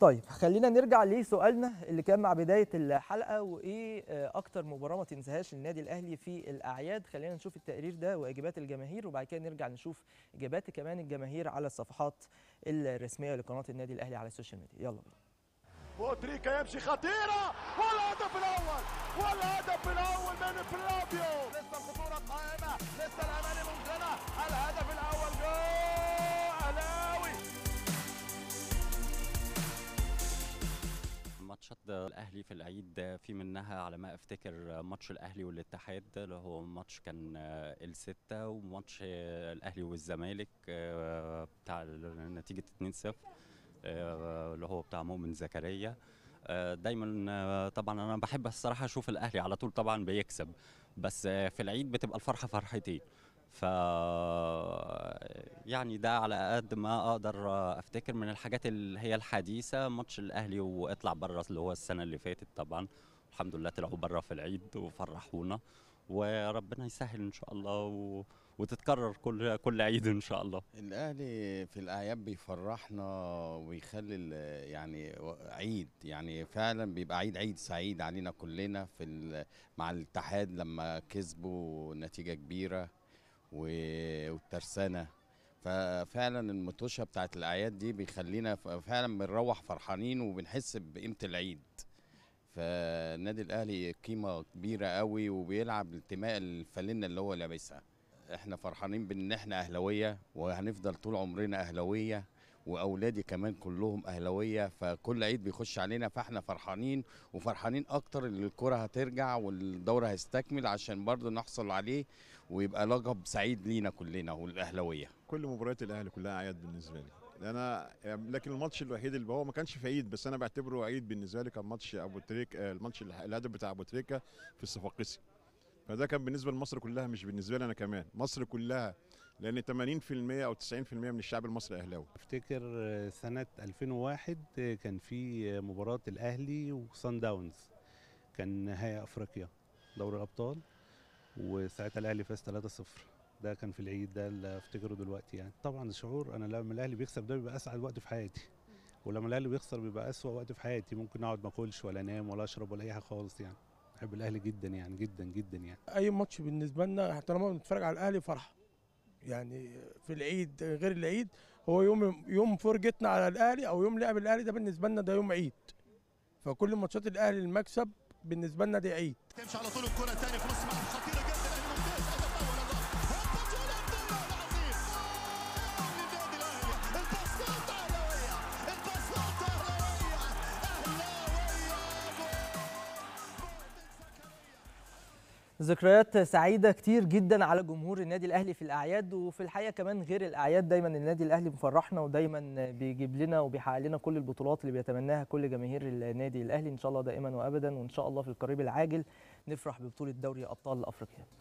طيب خلينا نرجع لسؤالنا اللي كان مع بدايه الحلقه وايه آه، اكتر مباراه ما تنساهاش للنادي الاهلي في الاعياد خلينا نشوف التقرير ده واجابات الجماهير وبعد كده نرجع نشوف اجابات كمان الجماهير على الصفحات الرسميه لقناه النادي الاهلي على السوشيال ميديا يلا بينا بوتريكا يمشي خطيرة والهدف الأول والهدف الأول من فلافيو لسه الخطورة قائمة لسه الأماني ممكنة الاهلي في العيد في منها على ما افتكر ماتش الاهلي والاتحاد اللي هو ماتش كان آه، الستة وماتش الاهلي والزمالك آه، بتاع نتيجه 2-0 آه، اللي هو بتاع مؤمن زكريا دايما طبعا انا بحب الصراحه اشوف الاهلي على طول طبعا بيكسب بس في العيد بتبقى الفرحه فرحتين ف يعني ده على قد ما اقدر افتكر من الحاجات اللي هي الحديثه ماتش الاهلي واطلع بره اللي هو السنه اللي فاتت طبعا الحمد لله طلعوا بره في العيد وفرحونا وربنا يسهل ان شاء الله و... وتتكرر كل كل عيد ان شاء الله الاهلي في الاعياد بيفرحنا ويخلي يعني عيد يعني فعلا بيبقى عيد عيد سعيد علينا كلنا في مع الاتحاد لما كسبوا نتيجه كبيره والترسانه ففعلا المتوشه بتاعت الاعياد دي بيخلينا فعلا بنروح فرحانين وبنحس بقيمه العيد فالنادي الاهلي قيمه كبيره قوي وبيلعب انتماء الفانله اللي هو لابسها احنا فرحانين بان احنا اهلاويه وهنفضل طول عمرنا اهلاويه واولادي كمان كلهم اهلاويه فكل عيد بيخش علينا فاحنا فرحانين وفرحانين اكتر ان الكره هترجع والدوره هيستكمل عشان برضو نحصل عليه ويبقى لقب سعيد لينا كلنا والاهلاويه كل مباريات الاهلي كلها اعياد بالنسبه لي انا لكن الماتش الوحيد اللي هو ما كانش في عيد بس انا بعتبره عيد بالنسبه لي كان ماتش ابو تريك آه، الماتش الهدف بتاع ابو تريكه في الصفاقسي فده كان بالنسبه لمصر كلها مش بالنسبه لي انا كمان مصر كلها لان 80% او 90% من الشعب المصري اهلاوي افتكر آه، سنه 2001 آه، كان في آه، مباراه الاهلي وصن داونز كان نهائي افريقيا دوري الابطال وساعتها الاهلي فاز 3-0 ده كان في العيد ده اللي افتكره دلوقتي يعني طبعا الشعور انا لما الاهلي بيكسب ده بيبقى اسعد وقت في حياتي ولما الاهلي بيخسر بيبقى اسوأ وقت في حياتي ممكن اقعد ما اكلش ولا انام ولا اشرب ولا اي حاجه خالص يعني بحب الاهلي جدا يعني جدا جدا يعني اي ماتش بالنسبه لنا طالما بنتفرج على الاهلي فرحه يعني في العيد غير العيد هو يوم يوم فرجتنا على الاهلي او يوم لعب الاهلي ده بالنسبه لنا ده يوم عيد فكل ماتشات الاهلي المكسب بالنسبه لنا دي عيد تمشي على طول الكره ثاني في نص ذكريات سعيده كتير جدا على جمهور النادي الاهلي في الاعياد وفي الحقيقه كمان غير الاعياد دايما النادي الاهلي مفرحنا ودايما بيجيب لنا وبيحقق لنا كل البطولات اللي بيتمناها كل جماهير النادي الاهلي ان شاء الله دائما وابدا وان شاء الله في القريب العاجل نفرح ببطوله دوري ابطال افريقيا